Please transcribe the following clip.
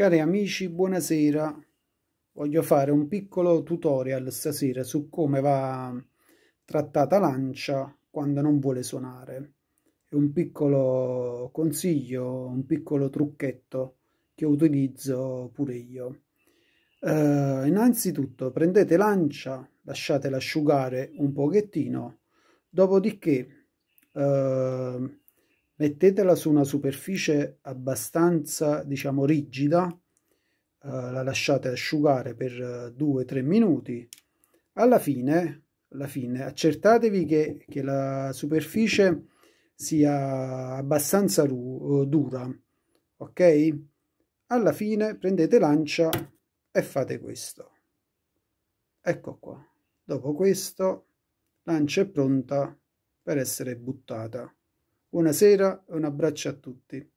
Cari amici, buonasera. Voglio fare un piccolo tutorial stasera su come va trattata l'ancia quando non vuole suonare. un piccolo consiglio, un piccolo trucchetto che utilizzo pure io. Eh, innanzitutto prendete l'ancia, lasciatela asciugare un pochettino, dopodiché eh, mettetela su una superficie abbastanza diciamo rigida eh, la lasciate asciugare per 2-3 eh, minuti alla fine, alla fine accertatevi che, che la superficie sia abbastanza eh, dura ok alla fine prendete lancia e fate questo ecco qua dopo questo lancia è pronta per essere buttata Buonasera e un abbraccio a tutti.